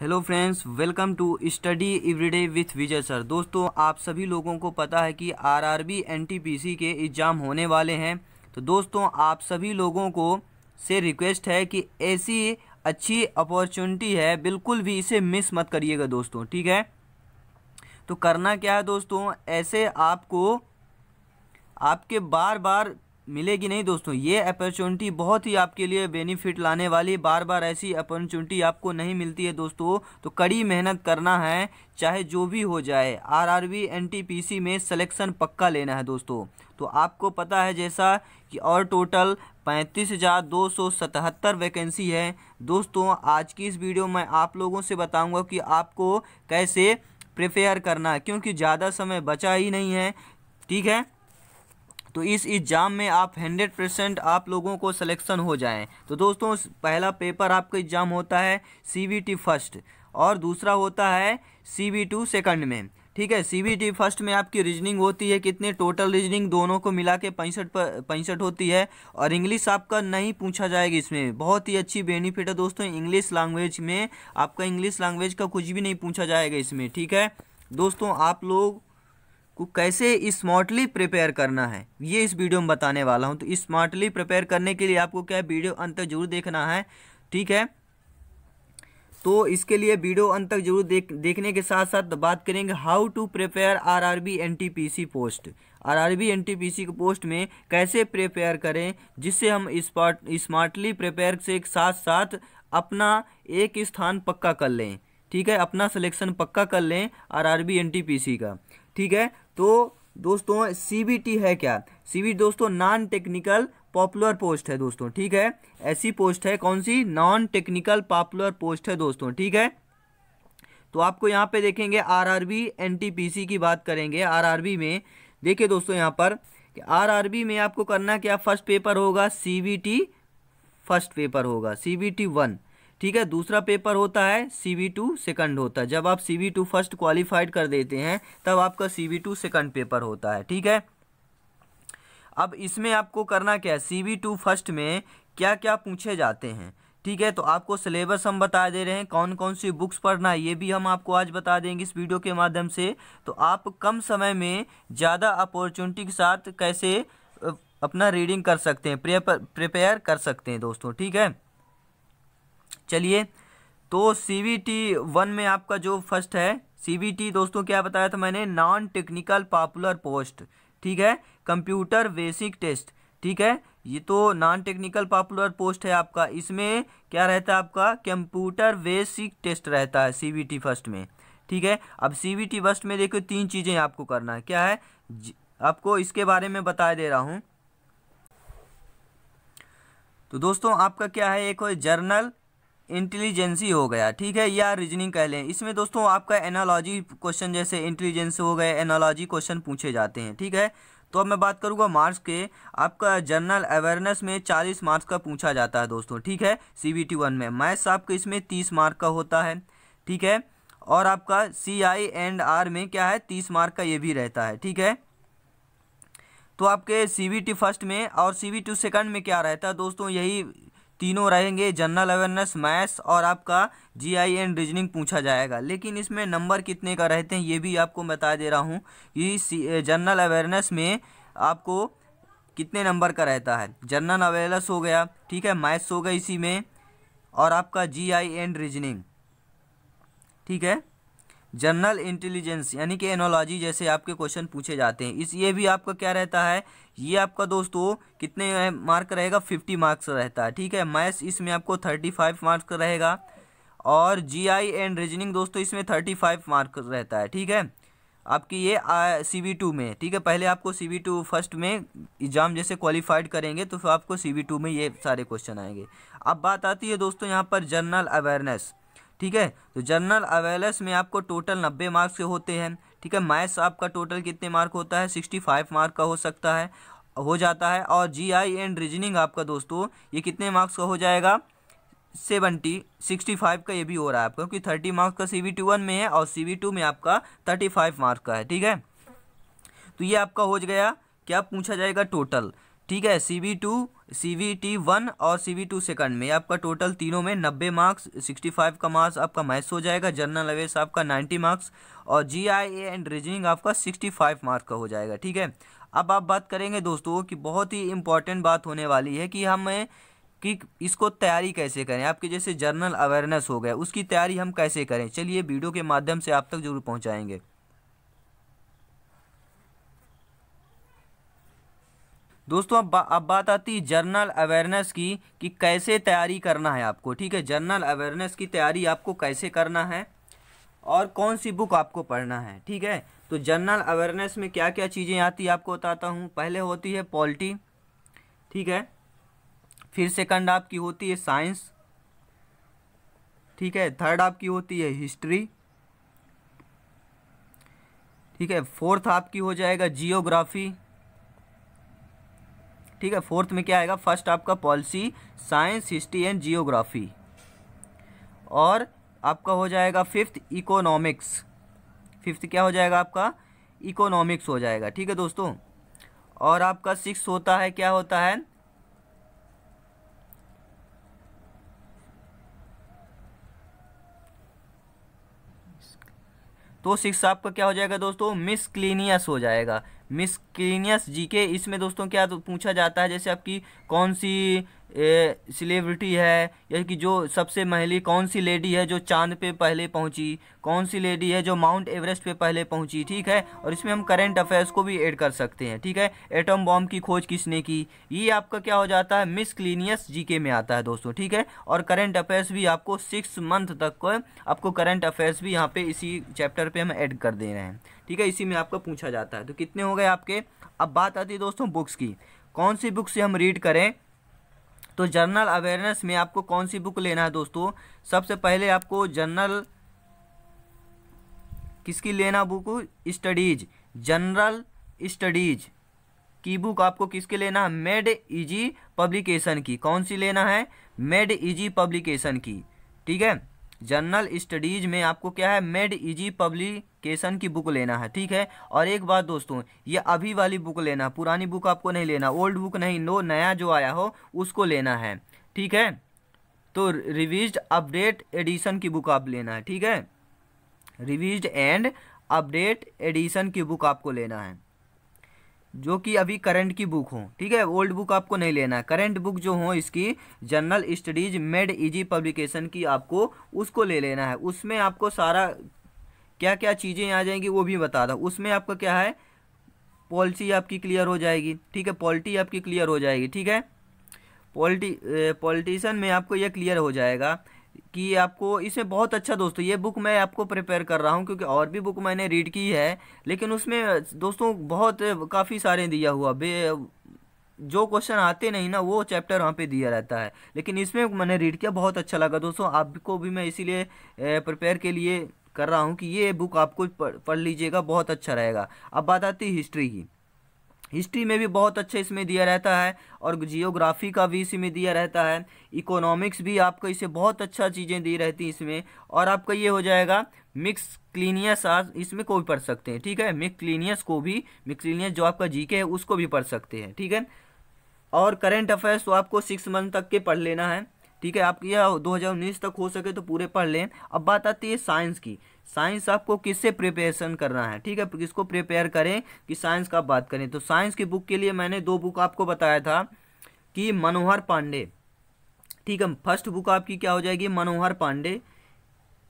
hello friends welcome to study everyday with Vijay sir दोस्तों आप सभी लोगों को पता है कि आरआरबी एनटीपीसी के एग्ज़ाम होने वाले हैं तो दोस्तों आप सभी लोगों को से रिक्वेस्ट है कि ऐसी अच्छी अपॉर्चुनिटी है बिल्कुल भी इसे मिस मत करिएगा दोस्तों ठीक है तो करना क्या है दोस्तों ऐसे आपको आपके बार बार मिलेगी नहीं दोस्तों ये अपॉर्चुनिटी बहुत ही आपके लिए बेनिफिट लाने वाली बार बार ऐसी अपॉर्चुनिटी आपको नहीं मिलती है दोस्तों तो कड़ी मेहनत करना है चाहे जो भी हो जाए आरआरबी एनटीपीसी में सिलेक्शन पक्का लेना है दोस्तों तो आपको पता है जैसा कि और टोटल पैंतीस हज़ार दो सौ सतहत्तर वैकेंसी है दोस्तों आज की इस वीडियो में आप लोगों से बताऊँगा कि आपको कैसे प्रिपेयर करना है क्योंकि ज़्यादा समय बचा ही नहीं है ठीक है तो इस एग्ज़ाम में आप हंड्रेड परसेंट आप लोगों को सिलेक्शन हो जाए तो दोस्तों पहला पेपर आपका एग्ज़ाम होता है सी बी टी फर्स्ट और दूसरा होता है सी बी टू सेकेंड में ठीक है सी बी टी फर्स्ट में आपकी रीजनिंग होती है कितने टोटल रीजनिंग दोनों को मिला के पैंसठ पैंसठ होती है और इंग्लिश आपका नहीं पूछा जाएगा इसमें बहुत ही अच्छी बेनिफिट है दोस्तों इंग्लिश लैंग्वेज में आपका इंग्लिश लैंग्वेज का कुछ भी नहीं पूछा जाएगा इसमें ठीक है दोस्तों आप लोग को कैसे स्मार्टली प्रिपेयर करना है ये इस वीडियो में बताने वाला हूँ तो स्मार्टली प्रिपेयर करने के लिए आपको क्या है वीडियो अंत तक जरूर देखना है ठीक है तो इसके लिए वीडियो अंत तक जरूर देख देखने के साथ साथ तो बात करेंगे how to prepare R R B N T P C post R R B N T P C post में कैसे प्रिपेयर करें जिससे हम स्मार्ट स्मार्टली प्रिपेयर से साथ साथ अपना एक स्थान पक्का कर लें ठीक है अपना सिलेक्शन पक्का कर लें R R B N T P C का ठीक है तो दोस्तों सीबीटी है क्या सी दोस्तों नॉन टेक्निकल पॉपुलर पोस्ट है दोस्तों ठीक है ऐसी पोस्ट है कौन सी नॉन टेक्निकल पॉपुलर पोस्ट है दोस्तों ठीक है तो आपको यहाँ पे देखेंगे आरआरबी एनटीपीसी की बात करेंगे आरआरबी में देखिए दोस्तों यहाँ पर आर आरआरबी में आपको करना क्या फर्स्ट पेपर होगा सी फर्स्ट पेपर होगा टी वन ठीक है दूसरा पेपर होता है सी बी टू सेकंड होता है जब आप C B two first qualified कर देते हैं तब आपका C B two second paper होता है ठीक है अब इसमें आपको करना क्या है सी बी टू फर्स्ट में क्या क्या पूछे जाते हैं ठीक है तो आपको सिलेबस हम बता दे रहे हैं कौन कौन सी बुक्स पढ़ना है ये भी हम आपको आज बता देंगे इस वीडियो के माध्यम से तो आप कम समय में ज़्यादा अपॉर्चुनिटी के साथ कैसे अपना रीडिंग कर सकते हैं प्रिपेयर कर सकते हैं दोस्तों ठीक है चलिए तो सी वी टी वन में आपका जो फर्स्ट है सी बी टी दोस्तों क्या बताया था मैंने नॉन टेक्निकल पॉपुलर पोस्ट ठीक है कंप्यूटर बेसिक टेस्ट ठीक है ये तो नॉन टेक्निकल पॉपुलर पोस्ट है आपका इसमें क्या रहता है आपका कंप्यूटर बेसिक टेस्ट रहता है सी बी टी फर्स्ट में ठीक है अब सी बी टी फर्स्ट में देखो तीन चीज़ें आपको करना है क्या है आपको इसके बारे में बता दे रहा हूँ तो दोस्तों आपका क्या है एक हो जर्नल इंटेलिजेंसी हो गया ठीक है या रीजनिंग कह लें इसमें दोस्तों आपका एनालॉजी क्वेश्चन जैसे इंटेलिजेंस हो गए एनालॉजी क्वेश्चन पूछे जाते हैं ठीक है तो अब मैं बात करूंगा मार्क्स के आपका जनरल अवेयरनेस में 40 मार्क्स का पूछा जाता है दोस्तों ठीक है सी बी टी वन में मैथ्स आपके इसमें 30 मार्क का होता है ठीक है और आपका सी आई एंड आर में क्या है 30 मार्क का ये भी रहता है ठीक है तो आपके सी बी टी फर्स्ट में और सी बी टी सेकेंड में क्या रहता है दोस्तों यही तीनों रहेंगे जनरल अवेयरनेस मैथ्स और आपका आई एंड रीजनिंग पूछा जाएगा लेकिन इसमें नंबर कितने का रहते हैं ये भी आपको बता दे रहा हूँ कि जनरल अवेयरनेस में आपको कितने नंबर का रहता है जनरल अवेयरनेस हो गया ठीक है मैथ्स हो गया इसी में और आपका जी आई एंड रीजनिंग ठीक है जनरल इंटेलिजेंस यानी कि एनोलॉजी जैसे आपके क्वेश्चन पूछे जाते हैं इस ये भी आपका क्या रहता है ये आपका दोस्तों कितने मार्क रहेगा फिफ्टी मार्क्स रहता है ठीक है मैथ्स इसमें आपको थर्टी फाइव मार्क्स रहेगा और जीआई एंड रीजनिंग दोस्तों इसमें थर्टी फाइव मार्क रहता है ठीक है आपकी ये सी बी टू में ठीक है पहले आपको सी बी टू फर्स्ट में एग्ज़ाम जैसे क्वालिफाइड करेंगे तो फिर आपको सी बी टू में ये सारे क्वेश्चन आएंगे अब बात आती है दोस्तों यहाँ पर जनरल अवेयरनेस ठीक है तो जनरल अवेयरनेस में आपको टोटल नब्बे मार्क्स के होते हैं ठीक है मैथ्स आपका टोटल कितने मार्क होता है सिक्सटी फाइव मार्क का हो सकता है हो जाता है और आई एंड रीजनिंग आपका दोस्तों ये कितने मार्क्स का हो जाएगा सेवेंटी सिक्सटी फाइव का ये भी हो रहा है आपका क्योंकि थर्टी मार्क्स का सी वी टू वन में है और सी वी टू में आपका थर्टी फाइव मार्क्स का है ठीक है तो ये आपका हो गया क्या पूछा जाएगा टोटल ठीक है C B two C V T one और सी वी टू सेकंड में आपका टोटल तीनों में नब्बे मार्क्स सिक्सटी फाइव का मार्क्स आपका मैथ्स हो जाएगा जर्नल अवेयर्स आपका नाइन्टी मार्क्स और G I A and reasoning आपका सिक्सटी फाइव मार्क्स का हो जाएगा ठीक है अब आप बात करेंगे दोस्तों कि बहुत ही इंपॉर्टेंट बात होने वाली है कि हमें कि इसको तैयारी कैसे करें आपके जैसे जर्नल अवेयरनेस हो गया उसकी तैयारी हम कैसे करें चलिए वीडियो के माध्यम से आप तक जरूर पहुँचाएँगे दोस्तों अब बा, अब बात आती है जर्नल अवेयरनेस की कि कैसे तैयारी करना है आपको ठीक है जर्नल अवेयरनेस की तैयारी आपको कैसे करना है और कौन सी बुक आपको पढ़ना है ठीक है तो जर्नल अवेयरनेस में क्या क्या चीज़ें आती है आपको बताता हूँ पहले होती है पॉलिटी ठीक है फिर सेकंड आपकी होती है साइंस ठीक है थर्ड आपकी होती है हिस्ट्री ठीक है फोर्थ आपकी हो जाएगा जियोग्राफी ठीक है फोर्थ में क्या आएगा फर्स्ट आपका policy science history and geography और आपका हो जाएगा फिफ्थ इकोनॉमिक्स फिफ्थ क्या हो जाएगा आपका इकोनॉमिक्स हो जाएगा ठीक है दोस्तों और आपका सिक्स होता है क्या होता है तो सिक्स आपका क्या हो जाएगा दोस्तों मिसक्लीनियस हो जाएगा जी जीके इसमें दोस्तों क्या तो पूछा जाता है जैसे आपकी कौन सी सेलिब्रिटी है या कि जो सबसे महली कौन सी लेडी है जो चांद पे पहले पहुंची कौन सी लेडी है जो माउंट एवरेस्ट पे पहले पहुंची ठीक है और इसमें हम करंट अफेयर्स को भी ऐड कर सकते हैं ठीक है एटम बॉम्ब की खोज किसने की ये आपका क्या हो जाता है मिस क्लीनियस जी में आता है दोस्तों ठीक है और करेंट अफेयर्स भी आपको सिक्स मंथ तक को आपको करंट अफेयर्स भी यहाँ पर इसी चैप्टर पर हम ऐड कर दे रहे हैं ठीक है इसी में आपका पूछा जाता है तो कितने हो गए आपके अब बात आती है दोस्तों बुक्स की कौन सी बुक से हम रीड करें तो जर्नल अवेयरनेस में आपको कौन सी बुक लेना है दोस्तों सबसे पहले आपको जनरल किसकी लेना बुक स्टडीज जनरल स्टडीज की बुक आपको किसके लेना है मेड इजी पब्लिकेशन की कौन सी लेना है मेड इजी पब्लिकेशन की ठीक है जनरल स्टडीज़ में आपको क्या है मेड इजी पब्लिकेशन की बुक लेना है ठीक है और एक बात दोस्तों ये अभी वाली बुक लेना पुरानी बुक आपको नहीं लेना ओल्ड बुक नहीं नो नया जो आया हो उसको लेना है ठीक है तो रिविज अपडेट एडिशन की बुक आप लेना है ठीक है रिविज एंड अपडेट एडिशन की बुक आपको लेना है जो कि अभी करंट की बुक हो ठीक है ओल्ड बुक आपको नहीं लेना है करंट बुक जो हो इसकी general studies made easy publication की आपको उसको ले लेना है उसमें आपको सारा क्या क्या चीज़ें आ जाएंगी वो भी बता दो उसमें आपका क्या है पॉलिसी आपकी क्लियर हो जाएगी ठीक है पॉलिटी आपकी क्लियर हो जाएगी ठीक है पॉलिटी पॉलिटिशन में आपको यह क्लियर हो जाएगा कि आपको इसे बहुत अच्छा दोस्तों ये बुक मैं आपको प्रिपेयर कर रहा हूँ क्योंकि और भी बुक मैंने रीड की है लेकिन उसमें दोस्तों बहुत काफ़ी सारे दिया हुआ बे जो क्वेश्चन आते नहीं ना वो चैप्टर वहाँ पे दिया रहता है लेकिन इसमें मैंने रीड किया बहुत अच्छा लगा दोस्तों आपको भी मैं इसीलिए प्रिपेयर के लिए कर रहा हूँ कि ये बुक आपको पढ़ लीजिएगा बहुत अच्छा रहेगा अब बात आती है हिस्ट्री की हिस्ट्री में भी बहुत अच्छे इसमें दिया रहता है और जियोग्राफी का भी इसमें दिया रहता है इकोनॉमिक्स भी आपको इसे बहुत अच्छा चीज़ें दी रहती इसमें और आपका ये हो जाएगा मिक्स क्लीनियस आज इसमें को भी पढ़ सकते हैं ठीक है मिक्स क्लीनियस को भी मिक्स क्लीनियस जो आपका जीके है उसको भी पढ़ सकते हैं ठीक है और करेंट अफेयर्स तो आपको सिक्स मंथ तक के पढ़ लेना है ठीक है आप यह दो तक हो सके तो पूरे पढ़ लें अब बात आती है साइंस की साइंस आपको किससे प्रिपरेशन करना है ठीक है किसको प्रिपेयर करें कि साइंस का बात करें तो साइंस की बुक के लिए मैंने दो बुक आपको बताया था कि मनोहर पांडे ठीक है फर्स्ट बुक आपकी क्या हो जाएगी मनोहर पांडे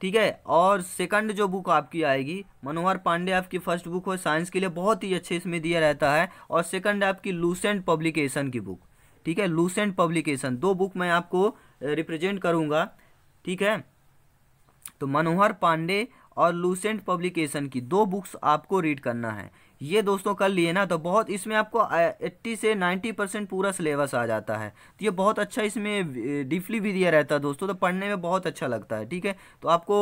ठीक है और सेकंड जो बुक आपकी आएगी मनोहर पांडे आपकी फर्स्ट बुक हो साइंस के लिए बहुत ही अच्छे इसमें दिया रहता है और सेकंड आपकी लूसेंट पब्लिकेशन की बुक ठीक है लूसेंट पब्लिकेशन दो बुक मैं आपको रिप्रेजेंट करूँगा ठीक है तो मनोहर पांडे और लूसेंट पब्लिकेशन की दो बुक्स आपको रीड करना है ये दोस्तों कर लिए ना तो बहुत इसमें आपको 80 से 90 परसेंट पूरा सिलेबस आ जाता है तो ये बहुत अच्छा इसमें डीपली भी दिया रहता है दोस्तों तो पढ़ने में बहुत अच्छा लगता है ठीक है तो आपको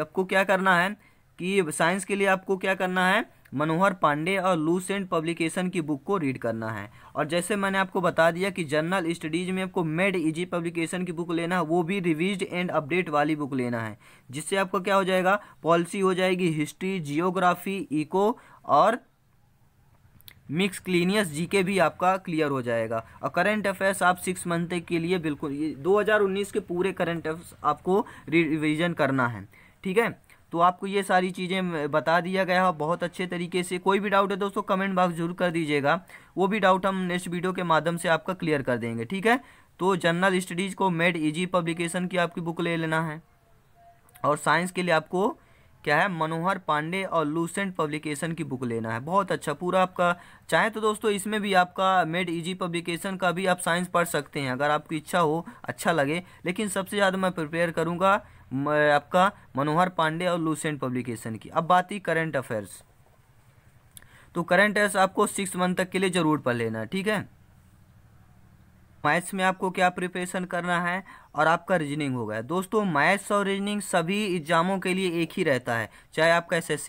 आपको क्या करना है कि साइंस के लिए आपको क्या करना है मनोहर पांडे और लूसेंट पब्लिकेशन की बुक को रीड करना है और जैसे मैंने आपको बता दिया कि जनरल स्टडीज़ में आपको मेड इजी पब्लिकेशन की बुक लेना है वो भी रिविज एंड अपडेट वाली बुक लेना है जिससे आपको क्या हो जाएगा पॉलिसी हो जाएगी हिस्ट्री जियोग्राफी इको और मिक्स क्लीनियस जीके भी आपका क्लियर हो जाएगा और करंट अफेयर्स आप सिक्स मंथ के लिए बिल्कुल ये 2019 के पूरे करंट अफेयर्स आपको रिविजन करना है ठीक है तो आपको ये सारी चीज़ें बता दिया गया है बहुत अच्छे तरीके से कोई भी डाउट है दोस्तों कमेंट बॉक्स जरूर कर दीजिएगा वो भी डाउट हम नेक्स्ट वीडियो के माध्यम से आपका क्लियर कर देंगे ठीक है तो जनरल स्टडीज़ को मेड इजी पब्लिकेशन की आपकी बुक ले लेना है और साइंस के लिए आपको क्या है मनोहर पांडे और लूसेंट पब्लिकेशन की बुक लेना है बहुत अच्छा पूरा आपका चाहे तो दोस्तों इसमें भी आपका मेड इजी पब्लिकेशन का भी आप साइंस पढ़ सकते हैं अगर आपकी इच्छा हो अच्छा लगे लेकिन सबसे ज़्यादा मैं प्रिपेयर करूँगा आपका मनोहर पांडे और लूसेंट पब्लिकेशन की अब बात ही करेंट अफेयर्स तो करंट अफेयर्स आपको सिक्स मंथ तक के लिए ज़रूर पढ़ लेना है ठीक है मैथ्स में आपको क्या प्रिपरेशन करना है और आपका रीजनिंग हो गया दोस्तों मैथ्स और रीजनिंग सभी एग्जामों के लिए एक ही रहता है चाहे आपका एस एस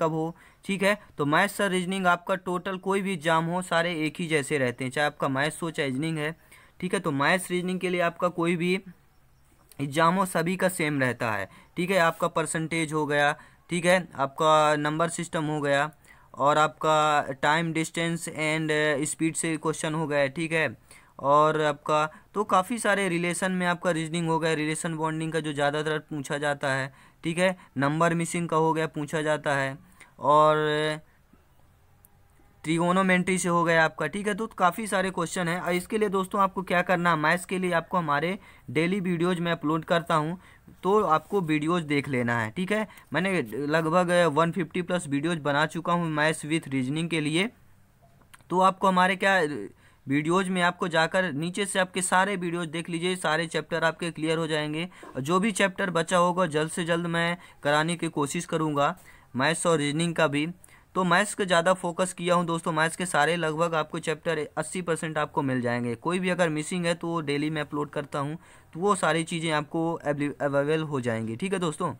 कब हो ठीक है तो मैथ्स और रीजनिंग आपका टोटल कोई भी एग्जाम हो सारे एक ही जैसे रहते हैं चाहे आपका मैथ्स हो चाहे रीजनिंग है ठीक है तो मैथ्स रीजनिंग के लिए आपका कोई भी एग्जाम हो सभी का सेम रहता है ठीक है आपका परसेंटेज हो गया ठीक है आपका नंबर सिस्टम हो गया और आपका टाइम डिस्टेंस एंड स्पीड से क्वेश्चन हो गया ठीक है और आपका तो काफ़ी सारे रिलेशन में आपका रीजनिंग हो गया रिलेशन बॉन्डिंग का जो ज़्यादातर पूछा जाता है ठीक है नंबर मिसिंग का हो गया पूछा जाता है और ट्रिगोनोमेंट्री से हो गया आपका ठीक है तो काफ़ी सारे क्वेश्चन हैं और इसके लिए दोस्तों आपको क्या करना है मैथ्स के लिए आपको हमारे डेली वीडियोज़ में अपलोड करता हूँ तो आपको वीडियोज़ देख लेना है ठीक है मैंने लगभग फिफ्टी प्लस वीडियोज़ बना चुका हूँ मैथ्स विथ रीजनिंग के लिए तो आपको हमारे क्या वीडियोज़ में आपको जाकर नीचे से आपके सारे वीडियोज़ देख लीजिए सारे चैप्टर आपके क्लियर हो जाएंगे और जो भी चैप्टर बचा होगा जल्द से जल्द मैं कराने की कोशिश करूँगा मैथ्स और रीजनिंग का भी तो मैथ्स का ज़्यादा फोकस किया हूँ दोस्तों मैथ्स के सारे लगभग आपको चैप्टर 80 परसेंट आपको मिल जाएंगे कोई भी अगर मिसिंग है तो वो डेली मैं अपलोड करता हूँ तो वो सारी चीज़ें आपको अवेलेबल हो जाएंगी ठीक है दोस्तों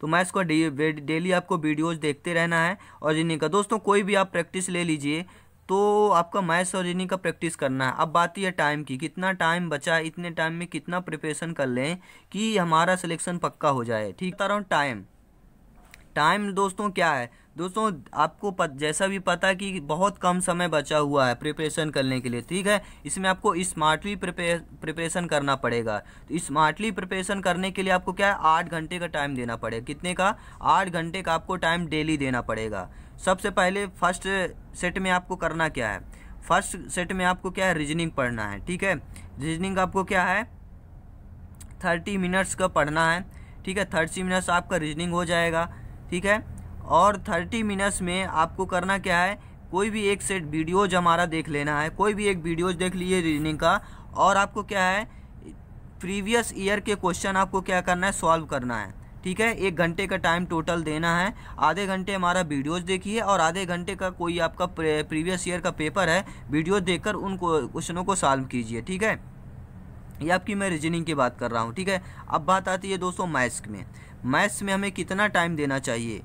तो मैथ्स का डेली आपको वीडियोज़ देखते रहना है और रीजनिंग का दोस्तों कोई भी आप प्रैक्टिस ले लीजिए तो आपका मैथ्स और रीजनिंग का प्रैक्टिस करना है अब बात यह टाइम की कितना टाइम बचा इतने टाइम में कितना प्रिपरेशन कर लें कि हमारा सिलेक्शन पक्का हो जाए ठीक बता रहा हूँ टाइम टाइम दोस्तों क्या है दोस्तों आपको पत, जैसा भी पता कि बहुत कम समय बचा हुआ है प्रिपरेशन करने के लिए ठीक है इसमें आपको स्मार्टली प्रिपरेशन करना पड़ेगा तो स्मार्टली प्रिपरेशन करने के लिए आपको क्या है आठ घंटे का टाइम देना पड़ेगा कितने का आठ घंटे का आपको टाइम डेली देना पड़ेगा सबसे पहले फर्स्ट सेट में आपको करना क्या है फर्स्ट सेट में आपको क्या है रीजनिंग पढ़ना है ठीक है रीजनिंग आपको क्या है थर्टी मिनट्स का पढ़ना है ठीक है थर्टी मिनट्स आपका रीजनिंग हो जाएगा ठीक है और थर्टी मिनट्स में आपको करना क्या है कोई भी एक सेट वीडियोज हमारा देख लेना है कोई भी एक वीडियोज देख लीजिए रीजनिंग का और आपको क्या है प्रीवियस ईयर के क्वेश्चन आपको क्या करना है सॉल्व करना है ठीक है एक घंटे का टाइम टोटल देना है आधे घंटे हमारा वीडियोस देखिए और आधे घंटे का कोई आपका प्रीवियस ईयर का पेपर है वीडियो देखकर उन क्वेश्चनों को सॉल्व कीजिए ठीक है ये आपकी मैं रीजनिंग की बात कर रहा हूँ ठीक है अब बात आती है दोस्तों मैथ्स में मैथ्स में हमें कितना टाइम देना चाहिए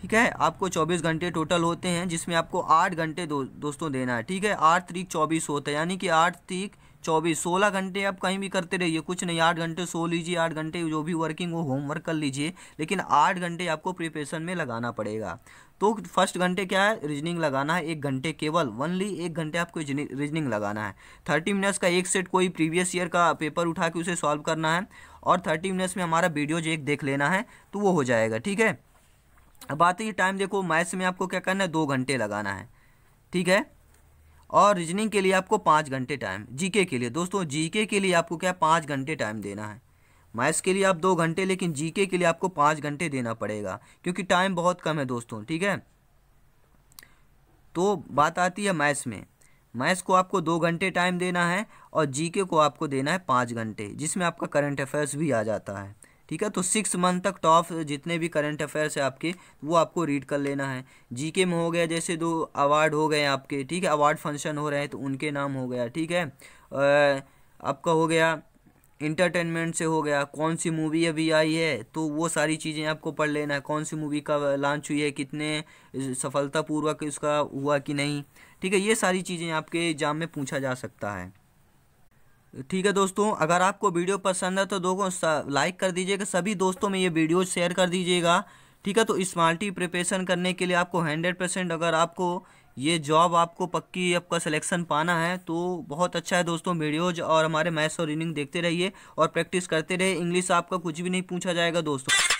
ठीक है आपको 24 घंटे टोटल होते हैं जिसमें आपको 8 घंटे दो, दोस्तों देना है ठीक है आठ तरीक 24 होता है यानी कि आठ तरीक चौबीस सोलह घंटे आप कहीं भी करते रहिए कुछ नहीं आठ घंटे सो लीजिए आठ घंटे जो भी वर्किंग हो होमवर्क कर लीजिए लेकिन आठ घंटे आपको प्रिपरेशन में लगाना पड़ेगा तो फर्स्ट घंटे क्या है रीजनिंग लगाना है एक घंटे केवल वनली एक घंटे आपको रीजनिंग लगाना है थर्टी मिनट्स का एक सेट कोई प्रीवियस ईयर का पेपर उठा के उसे सॉल्व करना है और थर्टी मिनट्स में हमारा वीडियो जो एक देख लेना है तो वो हो जाएगा ठीक है अब आते ही टाइम देखो मैथ्स में आपको क्या करना है दो घंटे लगाना है ठीक है और रीजनिंग के लिए आपको पाँच घंटे टाइम जीके के लिए दोस्तों जीके के लिए आपको क्या पाँच घंटे टाइम देना है मैथ्स के लिए आप दो घंटे लेकिन जीके के लिए आपको पाँच घंटे देना पड़ेगा क्योंकि टाइम बहुत कम है दोस्तों ठीक है तो बात आती है मैथ्स में मैथ्स को आपको दो घंटे टाइम देना है और जीके को आपको देना है पाँच घंटे जिसमें आपका करंट अफेयर्स भी आ जाता है ठीक है तो सिक्स मंथ तक टॉप जितने भी करंट अफेयर्स है आपके वो आपको रीड कर लेना है जीके में हो गया जैसे दो अवार्ड हो गए आपके ठीक है अवार्ड फंक्शन हो रहे हैं तो उनके नाम हो गया ठीक है आपका हो गया इंटरटेनमेंट से हो गया कौन सी मूवी अभी आई है तो वो सारी चीज़ें आपको पढ़ लेना है कौन सी मूवी का लॉन्च हुई है कितने सफलतापूर्वक उसका हुआ कि नहीं ठीक है ये सारी चीज़ें आपके एग्ज़ाम में पूछा जा सकता है ठीक है दोस्तों अगर आपको वीडियो पसंद है तो दोस्तों लाइक कर दीजिएगा सभी दोस्तों में ये वीडियो शेयर कर दीजिएगा ठीक है तो स्मार्टी प्रिपरेशन करने के लिए आपको हंड्रेड परसेंट अगर आपको ये जॉब आपको पक्की आपका सिलेक्शन पाना है तो बहुत अच्छा है दोस्तों वीडियोज और हमारे मैथ्स और रीनिंग देखते रहिए और प्रैक्टिस करते रहिए इंग्लिश आपका कुछ भी नहीं पूछा जाएगा दोस्तों